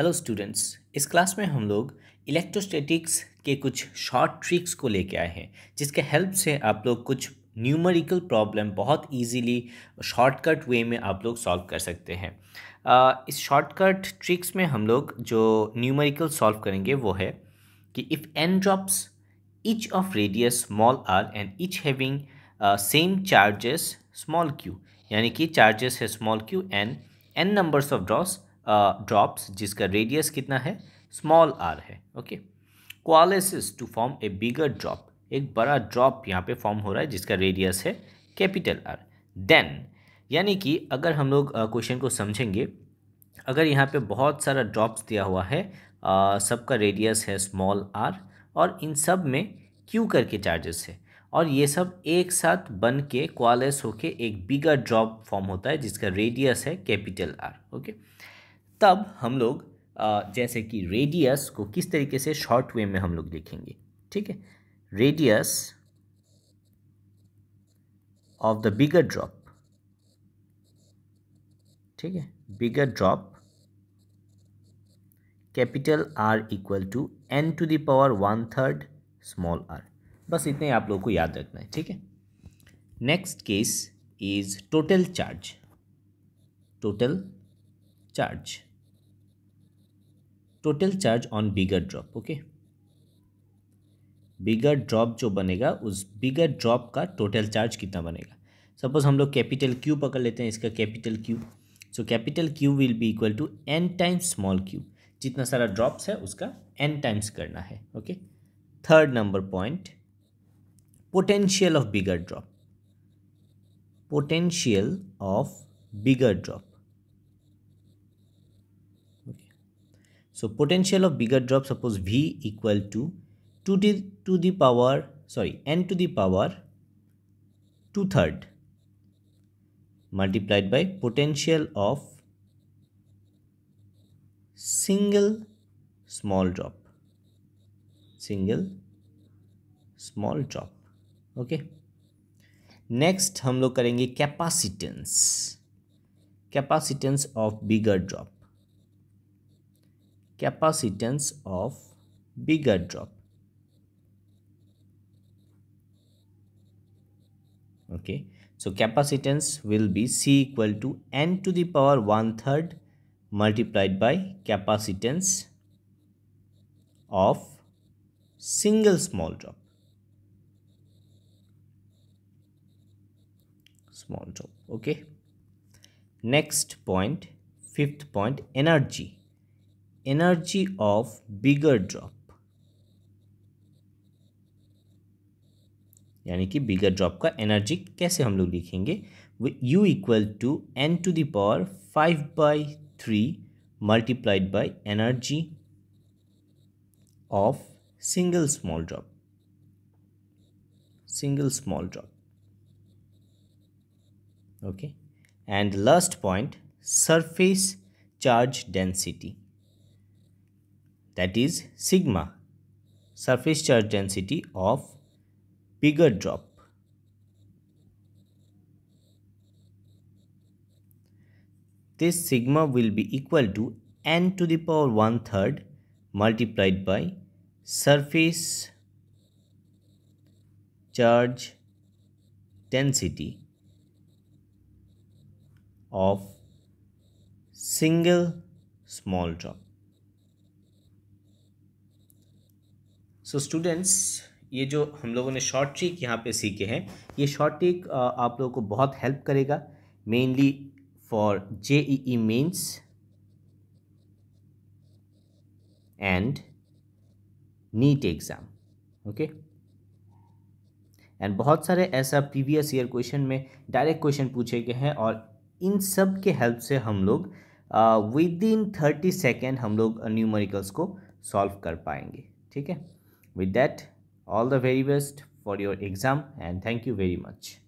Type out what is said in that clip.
Hello students इस class में हम लोग इलेक्ट्रोस्टैटिक्स के कुछ शॉर्ट ट्रिक्स को लेके आए हैं जिसके हेल्प से आप लोग कुछ न्यूमेरिकल प्रॉब्लम बहुत इजीली शॉर्टकट वे में आप लोग सॉल्व कर सकते हैं इस शॉर्टकट ट्रिक्स में हम लोग जो न्यूमेरिकल सॉल्व करेंगे वो है कि if n drops each of radius small r and each having same charges small q यानी कि चार्जेस है small q and n numbers of drops drops जिसका रेडियस कितना है स्मॉल आर है okay coalesce to form a bigger drop एक बड़ा drop यहाँ पे फॉर्म हो रहा है जिसका रेडियस है कैपिटल आर देन यानी कि अगर हम लोग क्वेश्चन को समझेंगे अगर यहाँ पे बहुत सारा ड्रॉप्स दिया हुआ है सबका रेडियस है स्मॉल आर और इन सब में क्यू करके चार्जेस है और ये सब एक साथ बन के क्वालस होके एक बिगर ड्रॉप फॉर्म होता है जिसका रेडियस है कैपिटल आर ओके तब हम लोग जैसे कि रेडियस को किस तरीके से शॉर्ट वे में हम लोग लिखेंगे ठीक है radius of the bigger drop ठीक है bigger drop capital R equal to n to the power one third small r बस इतने आप लोगों को याद रखना है ठीक है next case is total charge total charge total charge on bigger drop okay bigger drop जो बनेगा उस बिगर ड्रॉप का टोटल चार्ज कितना बनेगा सपोज हम लोग कैपिटल क्यू पकड़ लेते हैं इसका capital Q so capital Q will be equal to n times small q जितना सारा ड्रॉप्स है उसका एन टाइम्स करना है okay third number point potential of bigger drop potential of bigger drop So potential of bigger drop suppose V equal to 2 to the power sorry n to the power 2 third multiplied by potential of single small drop single small drop okay next हम लोग करेंगे capacitance capacitance of bigger drop capacitance of bigger drop okay so capacitance will be C equal to n to the power one third multiplied by capacitance of single small drop. Small drop, okay. Next point, fifth point, energy. Energy of bigger drop यानी कि बिगर drop का energy कैसे हम लोग लिखेंगे U equal to n to the power five by three multiplied by energy of single small drop single small drop okay and last point surface charge density that is sigma surface charge density of bigger drop. This sigma will be equal to n to the power one third multiplied by surface charge density of single small drop. So students ये जो हम लोगों ने short trick यहाँ पे सीखे हैं ये शॉर्ट ट्रिक आप लोगों को बहुत हेल्प करेगा mainly for J E E and NEET exam okay and बहुत सारे ऐसा प्रीवियस ईयर क्वेश्चन में डायरेक्ट क्वेश्चन पूछे गए हैं और इन सब के हेल्प से हम लोग विद इन थर्टी सेकेंड हम लोग न्यूमरिकल्स को सॉल्व कर पाएंगे ठीक है With that, all the very best for your exam and thank you very much.